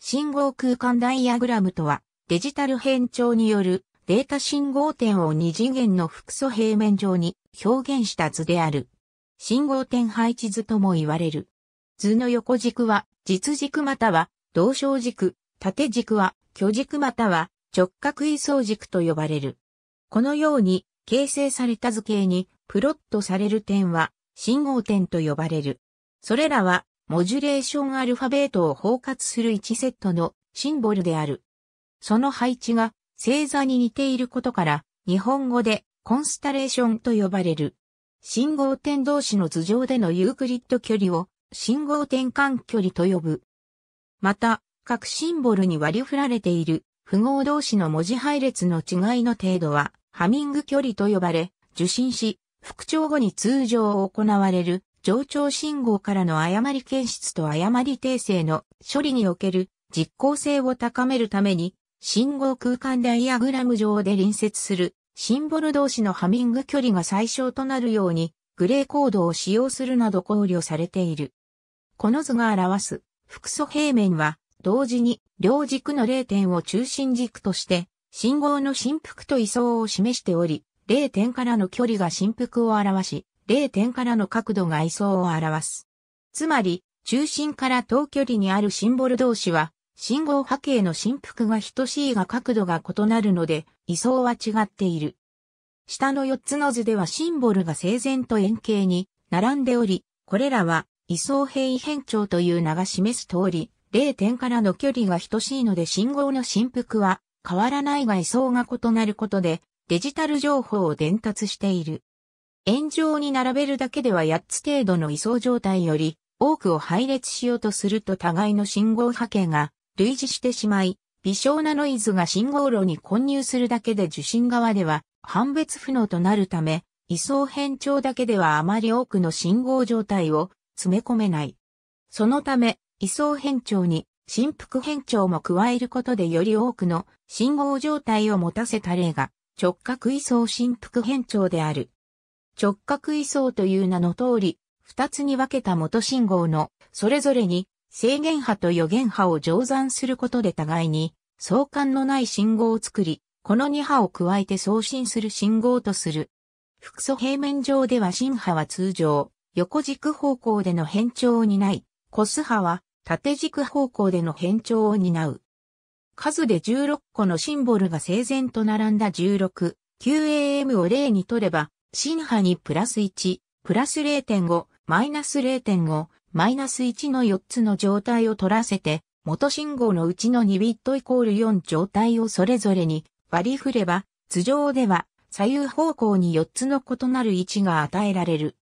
信号空間ダイアグラムとは、デジタル変調によるデータ信号点を二次元の複素平面上に表現した図である。信号点配置図とも言われる。図の横軸は実軸または同小軸、縦軸は巨軸または直角位相軸と呼ばれる。このように形成された図形にプロットされる点は信号点と呼ばれる。それらはモジュレーションアルファベートを包括する1セットのシンボルである。その配置が星座に似ていることから、日本語でコンスタレーションと呼ばれる。信号点同士の頭上でのユークリッド距離を信号転換距離と呼ぶ。また、各シンボルに割り振られている符号同士の文字配列の違いの程度はハミング距離と呼ばれ、受信し、復調後に通常行われる冗長信号からの誤り検出と誤り訂正の処理における実効性を高めるために、信号空間ダイアグラム上で隣接するシンボル同士のハミング距離が最小となるように、グレーコードを使用するなど考慮されている。この図が表す、複素平面は、同時に両軸の0点を中心軸として、信号の振幅と位相を示しており、0点からの距離が振幅を表し、0点からの角度が位相を表す。つまり、中心から等距離にあるシンボル同士は、信号波形の振幅が等しいが角度が異なるので、位相は違っている。下の4つの図ではシンボルが整然と円形に並んでおり、これらは位相変異変調という名が示す通り、0点からの距離が等しいので信号の振幅は変わらないが位相が異なることで、デジタル情報を伝達している。円状に並べるだけでは8つ程度の位相状態より多くを配列しようとすると互いの信号波形が類似してしまい、微小なノイズが信号路に混入するだけで受信側では判別不能となるため、位相変調だけではあまり多くの信号状態を詰め込めない。そのため、位相変調に振幅変調も加えることでより多くの信号状態を持たせた例が直角位相振幅変調である。直角位相という名の通り、二つに分けた元信号の、それぞれに、制限波と予言波を乗算することで互いに、相関のない信号を作り、この二波を加えて送信する信号とする。複素平面上では新波は通常、横軸方向での変調を担い、コス波は縦軸方向での変調を担う。数で16個のシンボルが整然と並んだ 16QAM を例にとれば、新波にプラス1、プラス0.5、マイナス0.5、マイナス1の4つの状態を取らせて、元信号のうちの2ビットイコール4状態をそれぞれに割り振れば、図上では左右方向に4つの異なる位置が与えられる。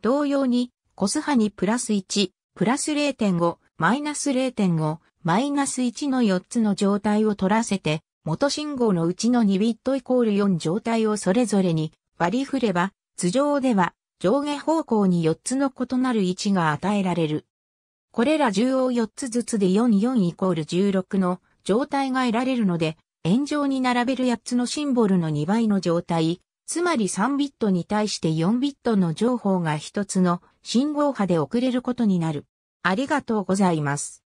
同様に、コス波にプラス1、プラス0.5、マイナス0.5、マイナス1の4つの状態を取らせて、元信号のうちの2ビットイコール4状態をそれぞれに割り振れば、図上では上下方向に4つの異なる位置が与えられる。これら10を4つずつで44イコール16の状態が得られるので、円状に並べる8つのシンボルの2倍の状態、つまり3ビットに対して4ビットの情報が1つの信号波で送れることになる。ありがとうございます。